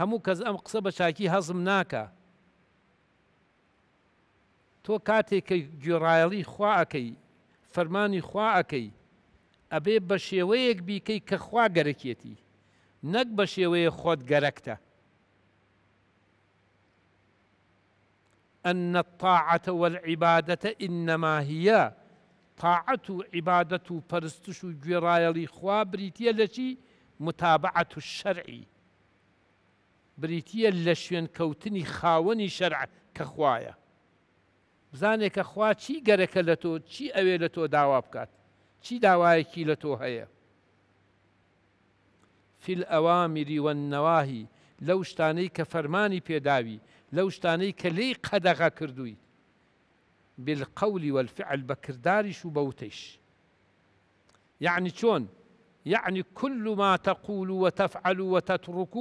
هەموو کەس ئەم قسە بە چاکی هەزم ناکە تۆ کاتێک کە گوێڕایەڵی خواکەی فەرمانی خواکەی ئەبێ بە شێوەیەک بیکەی کە خوا گەرەکێتی نەک بە شێوەیە خۆت گەرەکتە أن الطاعة والعبادة إنما هي طاعة عبادة پرستش و گوێڕایەڵی خوا بریتە لەچی متابعة الشرعی بریتە لە شوێن کەوتنی خاوەنی شەرع کە خوایە. بزانێکە خوا چی گەرەکە لە تۆ چی ئەوێ لە تۆ داوا بکات چی داوایەکی لە تۆ هەیە فیل ئەوامیری وەنەواهی لەو شتانەی کە فەرمانی پێداوی لەو شتانەی کە لی قەدەغا کردووی بالقولی والفعل بەکرداریش و بەوتش یعنی چۆن یعنی كل ما تقول وتفعل وتترك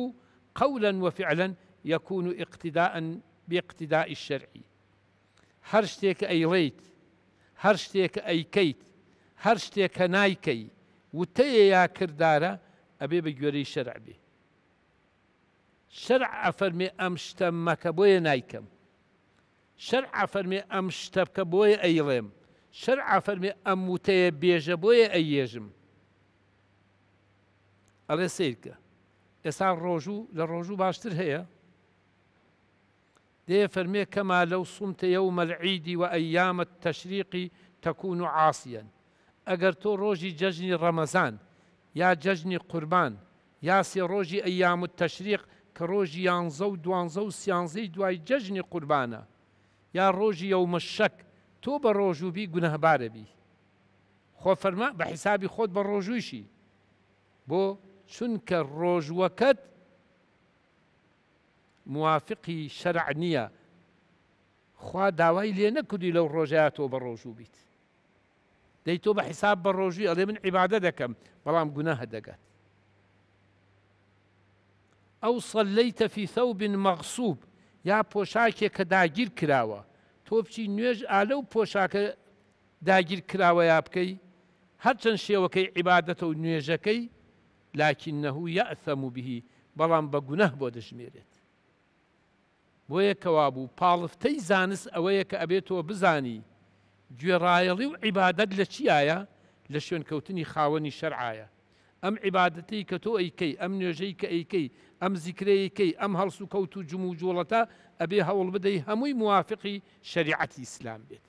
قولا وفعلا يكون اقتداء باقتداء الشرعي هرشتيك اي ريت هرشتيك اي كيت هرشتيك نايكي وتي يا كردارا ابي بجوري شرع گوێرەی شرع افرمي شەرع ئەفەرمێ نايكم شرع افرمي بۆیە نایکەم ايلم شرع افرمي اموتي بکە ايجم على سيركه ئێستا ڕۆژوو لە ڕۆژوو باشتر هەیە دێ فەرمێ کەما لەو سومتە یە و مەلعیدی و ئەیامەت تەشریقی تەکون و عاسیەن ئەگەر تۆ ڕۆژی جەژنی ڕەمەزان یا جەژنی قوربان یاسی ڕۆژی ئەیام و تەشریق کە ڕۆژی یانزە و دوانزە و سیانزەی دوای جەژنی قوربانە یا ڕۆژی یەومە شەک تۆ بە ڕۆژوبی گونەهبارەبی خۆ فەرمە بە حیسابی خۆت بە ڕۆژوویشی بۆ چونکە ڕۆژوەکەت موافقی شەرع نییە خوا داوای لێ نەکردی لەو ڕۆژایە تۆ بە ڕۆژوو بیت دەی تۆ بە حیساب بە ڕۆژوی ئەڵێ من عیبادە دەکەم بەڵام گونا هەدەگات ئەو سەلەیتە فیثە و بن مەغسوب یا پۆشاکێک کە داگیر کراوە تۆ بچی نوێژ ئالە و پۆشاکە داگیر کراوە یا بکەی هەرچەند شێوەکەی عیبادەتە و نوێژەکەی لاکین نەهوو یەسەم و بهی بەڵام بە گونەه بۆ دەژمێرێت بۆیە کەوا بوو پاڵفتەی زانست ئەوەیە کە ئەبێتەوە بزانی گوێڕایەڵی و عیبادت لە چیایە لە شوێنکەوتنی خاوەنی شەرعایە ئەم عیباەتی کە تۆ ئەیکەی ئەم نوێژەی کە ئەیکەی ئەم زیکرەیەکەی ئەم هەڵس و کەوت و جم و جوڵەتە ئەبێ هەوڵ بدەی هەمووی موافقی شریعەتی ئیسلام بێت.